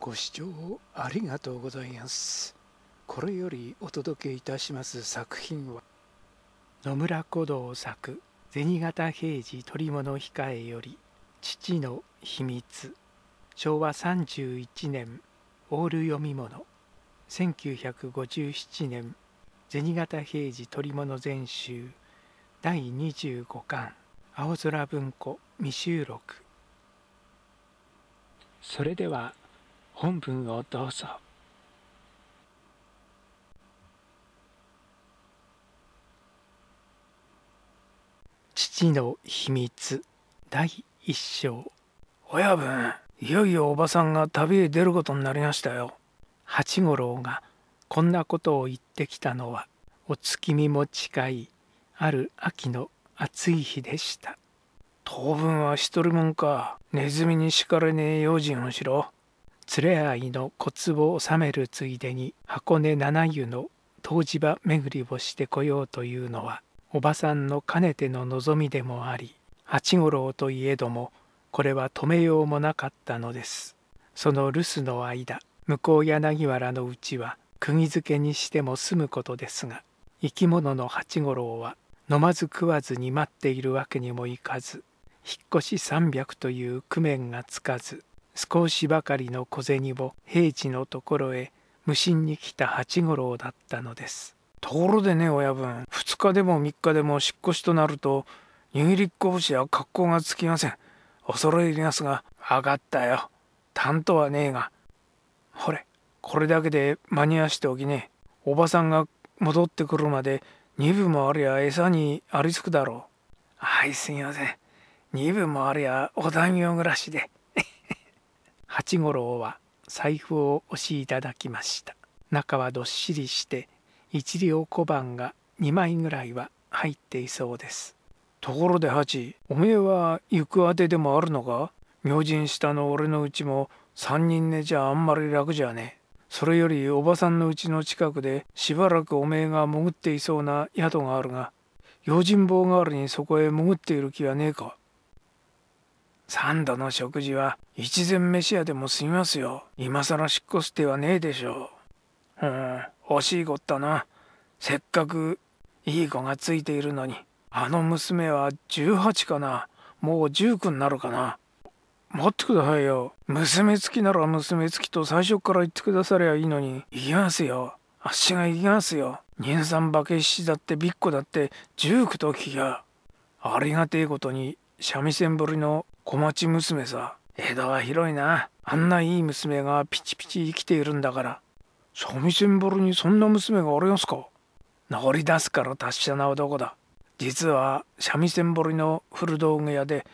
ご視聴ありがとうございます。これよりお届けいたします作品は野村古道作「銭形平次取物控え」より「父の秘密」昭和31年オール読み物1957年銭形平次取物全集第25巻青空文庫未収録それでは本文をどうぞ。父の秘密第一章親分いよいよおばさんが旅へ出ることになりましたよ八五郎がこんなことを言ってきたのはお月見も近いある秋の暑い日でした当分は一人もんかネズミに叱れねえ用心をしろ連れ合いの小壺を収めるついでに箱根七湯の湯治場巡りをしてこようというのはおばさんのかねての望みでもあり八五郎といえどもこれは止めようもなかったのですその留守の間向こう柳原のうちは釘付けにしても済むことですが生き物の八五郎は飲まず食わずに待っているわけにもいかず引っ越し300という工面がつかず少しばかりの小銭を平地のところへ無心に来た八五郎だったのですところでね親分2日でも3日でも引っ越しとなると握りっ星や格好がつきません恐れ入りますが分かったよ担当はねえがほれこれだけで間に合わしておきねえおばさんが戻ってくるまで2分もありゃ餌にありつくだろうはいすみません2分もありゃお大名暮らしで八五郎は財布を押しいただきました中はどっしりして一両小判が2枚ぐらいは入っていそうですところで八おめえは行くあてでもあるのか明神下の俺のうちも3人寝じゃあんまり楽じゃねえそれよりおばさんのうちの近くでしばらくおめえが潜っていそうな宿があるが用心棒代わりにそこへ潜っている気はねえか三度の食事は一膳飯屋でも済みますよ。今更引っ越す手はねえでしょう。うん、惜しいこったな。せっかくいい子がついているのに。あの娘は18かな。もう19になるかな。待ってくださいよ。娘付きなら娘付きと最初から言ってくださりゃいいのに。行きますよ。あっしが行きますよ。人酸化け石だってびっこだって19と聞きゃ。ありがてえことに三味線ぶりの小町娘さ江戸は広いなあんないい娘がピチピチ生きているんだから三味線ボロにそんな娘がおりますか治り出すから達者な男だ実は三味線りの古道具屋で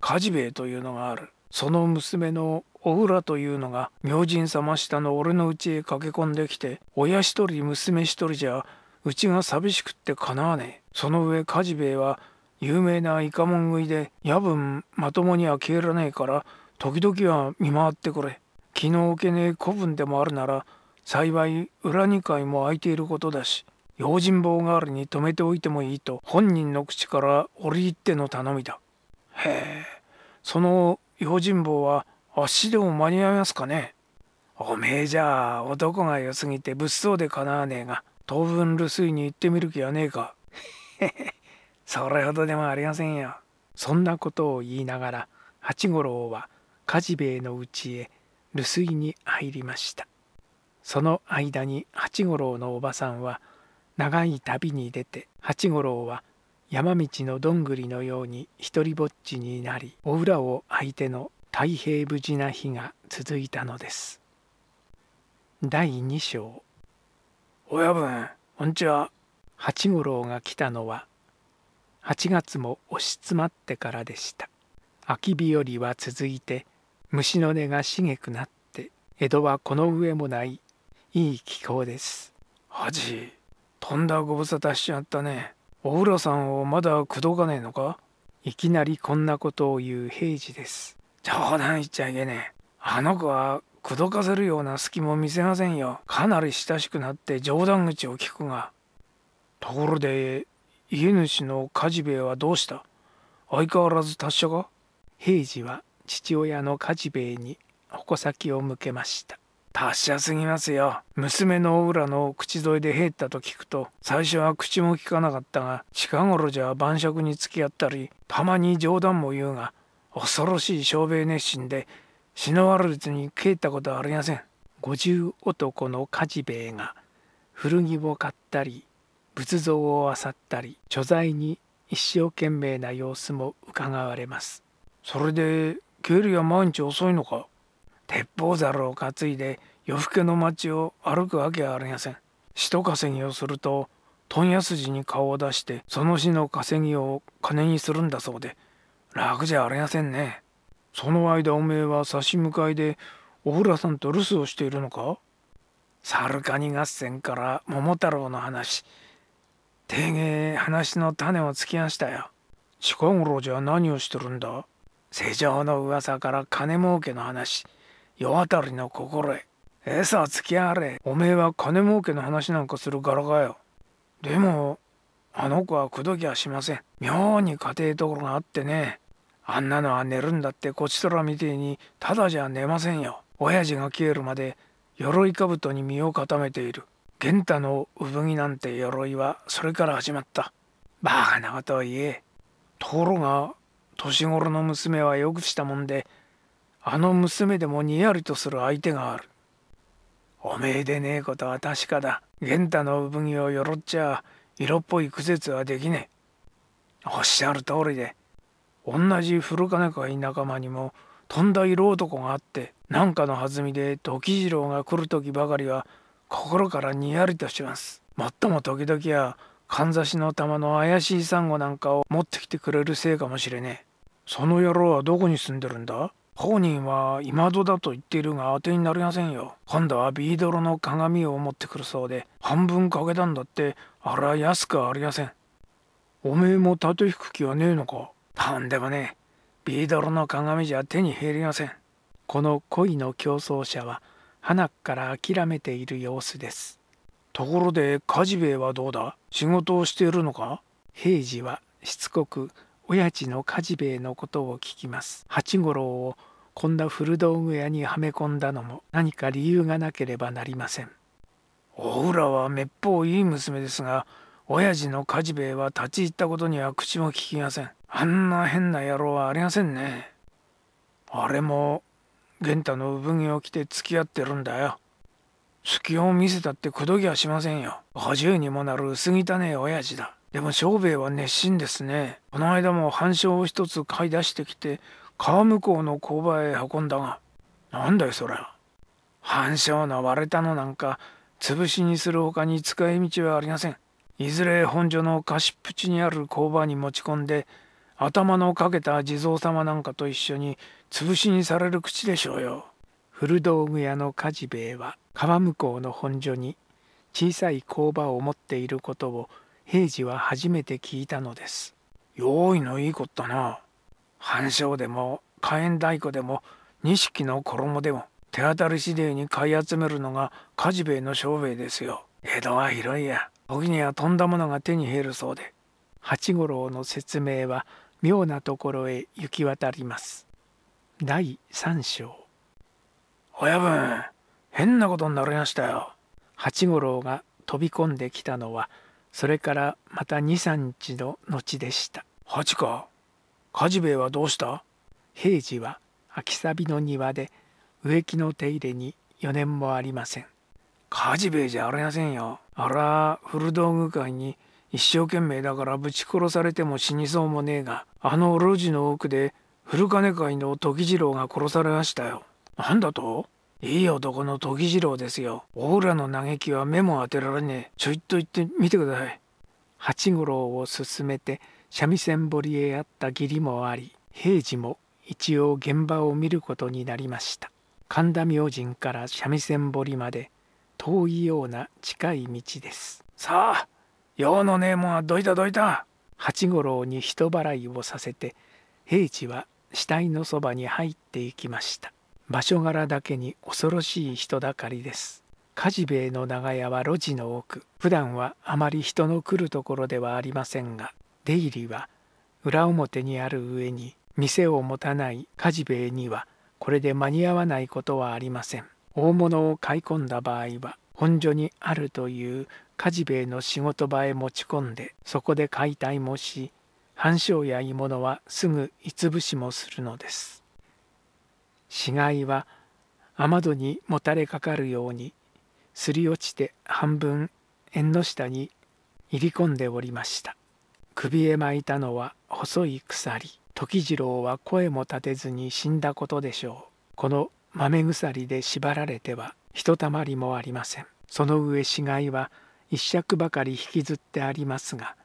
梶兵衛というのがあるその娘のお浦というのが明神様下の俺の家へ駆け込んできて親一人娘一人じゃうちが寂しくってかなわねえその上梶兵衛は有名なイカモン食いで夜分まともには消えらねえから時々は見回ってくれ気の置けねえ古文でもあるなら幸い裏2階も空いていることだし用心棒代わりに止めておいてもいいと本人の口から折り入っての頼みだへえその用心棒は足でも間に合いますかねおめえじゃあ男が良すぎて物騒でかなわねえが当分留守に行ってみる気はねえかへへそれほどでもありませんよ。そんなことを言いながら八五郎は梶兵衛の家へ留守に入りましたその間に八五郎のおばさんは長い旅に出て八五郎は山道のどんぐりのように一りぼっちになりお浦を相手の太平無事な日が続いたのです第2章「親分こんにちは」八五郎が来たのは8月も押し詰まってからでした秋日和は続いて虫の音が茂くなって江戸はこの上もないいい気候ですハじとんだご無沙汰しちゃったねお風呂さんをまだ口説かねえのかいきなりこんなことを言う平次です冗談言っちゃいけねえあの子は口説かせるような隙も見せませんよかなり親しくなって冗談口を聞くがところで家主の梶兵衛はどうした相変わらず達者か平次は父親の梶兵衛に矛先を向けました達者すぎますよ娘の小浦の口添えで入ったと聞くと最初は口もきかなかったが近頃じゃ晩酌に付き合ったりたまに冗談も言うが恐ろしい商兵熱心で死の悪口に帰ったことはありません五十男の梶兵衛が古着を買ったり仏像を漁ったり所在に一生懸命な様子もうかがわれますそれで給料毎日遅いのか鉄砲皿を担いで夜更けの町を歩くわけはありません一稼ぎをすると問屋筋に顔を出してその死の稼ぎを金にするんだそうで楽じゃありませんねその間おめえは差し向かいでおふらさんと留守をしているのか猿かに合戦から桃太郎の話てげえ話の種をつきやしたよ。近頃じゃ何をしてるんだ世情の噂から金儲けの話、世渡りの心得。餌をつきやれ。おめえは金儲けの話なんかする柄かよ。でも、あの子は口説きはしません。妙に家庭ところがあってね。あんなのは寝るんだってこちとらみてえにただじゃ寝ませんよ。親父が消えるまで鎧兜に身を固めている。玄太の産着なんて鎧はそれから始まった。バカなことは言え。ところが、年頃の娘はよくしたもんで、あの娘でもにやりとする相手がある。おめえでねえことは確かだ。玄太の産着をよろっちゃ、色っぽい苦節はできねえ。おっしゃる通りで、同じ古金い仲間にも、とんだ色男があって、なんかのはずみで時次郎が来る時ばかりは、心からにやりとしますもっとも時々やかんざしの玉の怪しいサンゴなんかを持ってきてくれるせいかもしれねえその野郎はどこに住んでるんだ本人は今戸だと言っているが当てになりませんよ今度はビードロの鏡を持ってくるそうで半分かけたんだってあら安くありませんおめえも盾引く気はねえのかなんでもねえビードロの鏡じゃ手に入りませんこの恋の競争者は花から諦めている様子です。ところで梶兵衛はどうだ仕事をしているのか平次はしつこく親父の梶兵衛のことを聞きます。八五郎をこんな古道具屋にはめ込んだのも何か理由がなければなりません。おらはめっぽういい娘ですが親父の梶兵衛は立ち入ったことには口も聞きません。あんな変な野郎はありませんね。あれも玄太の産毛を着て付き合ってるんだよ隙を見せたって口説きはしませんよ50にもなる薄汚ねえ親父だでも小兵衛は熱心ですねこの間も半鐘を一つ買い出してきて川向こうの工場へ運んだがなんだよそりゃ半鐘の割れたのなんか潰しにするほかに使い道はありませんいずれ本所の貸しっぷちにある工場に持ち込んで頭のかけた地蔵様なんかと一緒に潰しにされる口でしょうよ。古道具屋の梶兵衛は川向こうの本所に小さい工場を持っていることを平次は初めて聞いたのです。用意のいいこったな。半生でも火炎太鼓でも錦の衣でも手当たり次第に買い集めるのが梶兵衛の商衛ですよ。江戸は広いや。時にはとんだものが手に入るそうで。八五郎の説明は妙なところへ行き渡ります。第3章親分変なことになりましたよ八五郎が飛び込んできたのはそれからまた23日の後でした八か梶兵衛はどうした平次は秋サビの庭で植木の手入れに4年もありません梶兵衛じゃありませんよあら古道具会に一生懸命だからぶち殺されても死にそうもねえがあの路地の奥で古金会の時次郎が殺されましたよ。なんだといい男の時次郎ですよ。オーラの嘆きは目も当てられねえ。ちょいと言ってみてください。八五郎を進めて三味線堀へあった義理もあり、平次も一応現場を見ることになりました。神田明神から三味線堀まで遠いような近い道です。さあ、用のねえもんはどいたどいた。八五郎に人払いをさせて、平次は死体のそばに入っていきました場所柄だけに恐ろしい人だかりです梶事兵衛の長屋は路地の奥普段はあまり人の来るところではありませんが出入りは裏表にある上に店を持たない梶事兵衛にはこれで間に合わないことはありません大物を買い込んだ場合は本所にあるという梶兵衛の仕事場へ持ち込んでそこで解体もし半生や鋳物はすぐいつぶしもするのです。死骸は雨戸にもたれかかるようにすり落ちて半分縁の下に入り込んでおりました。首へ巻いたのは細い鎖。時次郎は声も立てずに死んだことでしょう。この豆鎖で縛られてはひとたまりもありません。その上死骸は一尺ばかり引きずってありますが、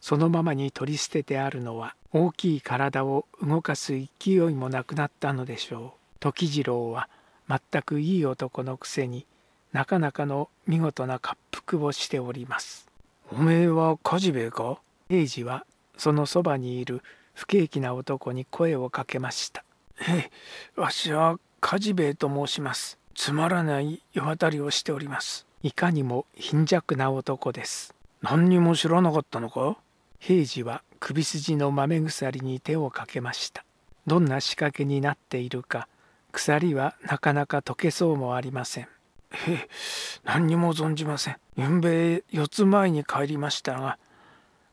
そのままに取り捨ててあるのは大きい体を動かす勢いもなくなったのでしょう時次郎は全くいい男のくせになかなかの見事な滑腹をしておりますおめえは梶兵衛か平次はそのそばにいる不景気な男に声をかけましたええわしは梶兵衛と申しますつまらない世渡りをしておりますいかにも貧弱な男です何にも知らなかったのか平次は首筋の豆鎖に手をかけましたどんな仕掛けになっているか鎖はなかなか解けそうもありませんへえ何にも存じませんゆんべえ四つ前に帰りましたが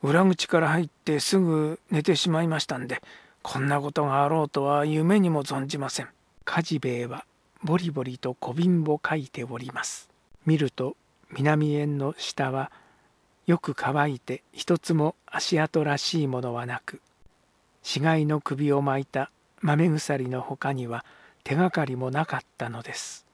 裏口から入ってすぐ寝てしまいましたんでこんなことがあろうとは夢にも存じません梶兵衛はボリボリと小瓶を書いております見ると南園の下はよく乾いて一つも足跡らしいものはなく死骸の首を巻いた豆鎖のほかには手がかりもなかったのです。